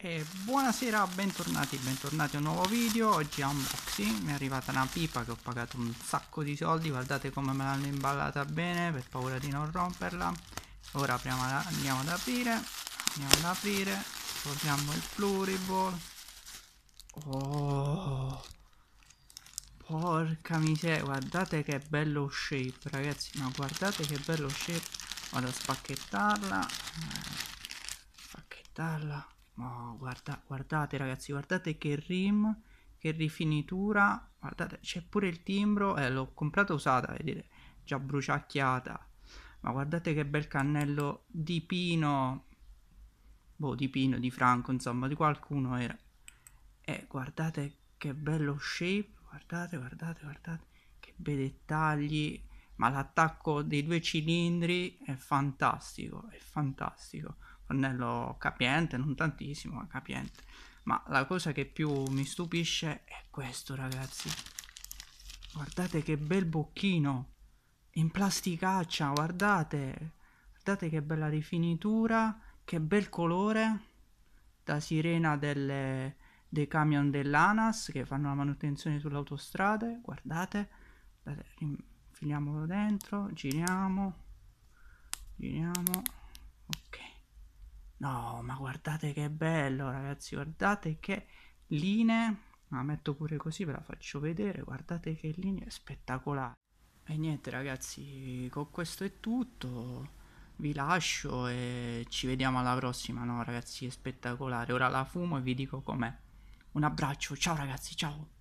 E buonasera, bentornati, bentornati a un nuovo video, oggi unboxing, mi è arrivata una pipa che ho pagato un sacco di soldi, guardate come me l'hanno imballata bene per paura di non romperla, ora apriamo, andiamo ad aprire, andiamo ad aprire, Togliamo il pluriball, oh, porca miseria, guardate che bello shape ragazzi, ma guardate che bello shape, vado a spacchettarla, eh, spacchettarla, Oh, guarda, guardate ragazzi, guardate che rim, che rifinitura, guardate, c'è pure il timbro, eh, l'ho comprata usata, vedete, già bruciacchiata, ma guardate che bel cannello di Pino, boh, di Pino, di Franco, insomma, di qualcuno era, e eh, guardate che bello shape, guardate, guardate, guardate, che bei dettagli, ma l'attacco dei due cilindri è fantastico, è fantastico. Fornello capiente, non tantissimo, ma capiente. Ma la cosa che più mi stupisce è questo, ragazzi. Guardate che bel bocchino. In plasticaccia, guardate. Guardate che bella rifinitura, che bel colore. Da sirena delle, dei camion dell'ANAS che fanno la manutenzione sulle autostrade. Guardate. guardate filiamolo dentro, giriamo. Giriamo. Ok. No, ma guardate che bello, ragazzi, guardate che linee. La metto pure così, ve la faccio vedere, guardate che linee spettacolare. E niente, ragazzi, con questo è tutto. Vi lascio e ci vediamo alla prossima, no, ragazzi, è spettacolare. Ora la fumo e vi dico com'è. Un abbraccio, ciao ragazzi, ciao.